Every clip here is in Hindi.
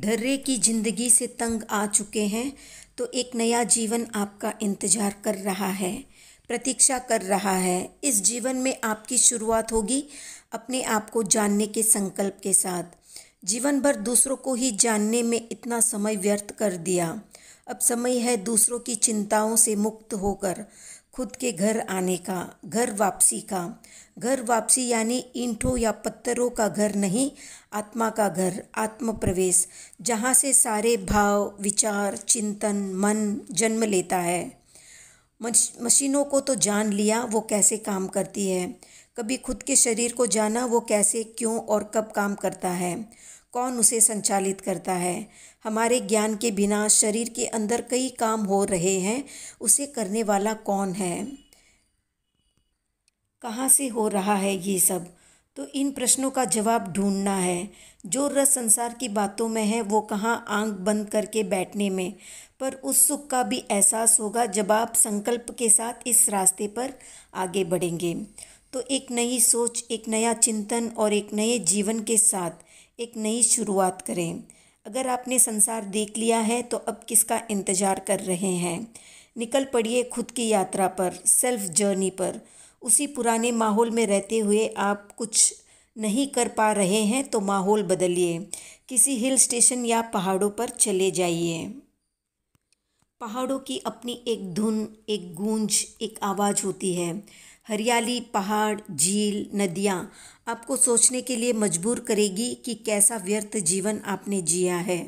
ढर्रे की ज़िंदगी से तंग आ चुके हैं तो एक नया जीवन आपका इंतज़ार कर रहा है प्रतीक्षा कर रहा है इस जीवन में आपकी शुरुआत होगी अपने आप को जानने के संकल्प के साथ जीवन भर दूसरों को ही जानने में इतना समय व्यर्थ कर दिया अब समय है दूसरों की चिंताओं से मुक्त होकर खुद के घर आने का घर वापसी का घर वापसी यानी ईंटों या पत्थरों का घर नहीं आत्मा का घर आत्म प्रवेश जहाँ से सारे भाव विचार चिंतन मन जन्म लेता है मशीनों को तो जान लिया वो कैसे काम करती है कभी खुद के शरीर को जाना वो कैसे क्यों और कब काम करता है कौन उसे संचालित करता है हमारे ज्ञान के बिना शरीर के अंदर कई काम हो रहे हैं उसे करने वाला कौन है कहाँ से हो रहा है ये सब तो इन प्रश्नों का जवाब ढूंढना है जो रस संसार की बातों में है वो कहाँ आंख बंद करके बैठने में पर उस सुख का भी एहसास होगा जब आप संकल्प के साथ इस रास्ते पर आगे बढ़ेंगे तो एक नई सोच एक नया चिंतन और एक नए जीवन के साथ एक नई शुरुआत करें अगर आपने संसार देख लिया है तो अब किसका इंतज़ार कर रहे हैं निकल पड़िए खुद की यात्रा पर सेल्फ जर्नी पर उसी पुराने माहौल में रहते हुए आप कुछ नहीं कर पा रहे हैं तो माहौल बदलिए किसी हिल स्टेशन या पहाड़ों पर चले जाइए पहाड़ों की अपनी एक धुन एक गूंज एक आवाज़ होती है हरियाली पहाड़ झील नदियाँ आपको सोचने के लिए मजबूर करेगी कि कैसा व्यर्थ जीवन आपने जिया है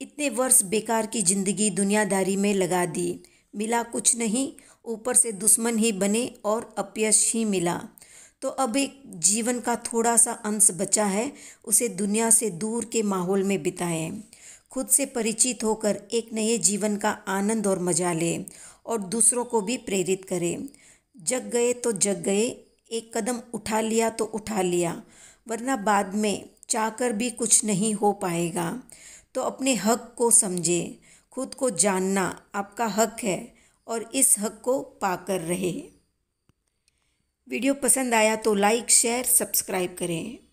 इतने वर्ष बेकार की ज़िंदगी दुनियादारी में लगा दी मिला कुछ नहीं ऊपर से दुश्मन ही बने और अपयश ही मिला तो अब एक जीवन का थोड़ा सा अंश बचा है उसे दुनिया से दूर के माहौल में बिताएं खुद से परिचित होकर एक नए जीवन का आनंद और मजा लें और दूसरों को भी प्रेरित करें जग गए तो जग गए एक कदम उठा लिया तो उठा लिया वरना बाद में चाहकर भी कुछ नहीं हो पाएगा तो अपने हक को समझे खुद को जानना आपका हक है और इस हक को पाकर रहे वीडियो पसंद आया तो लाइक शेयर सब्सक्राइब करें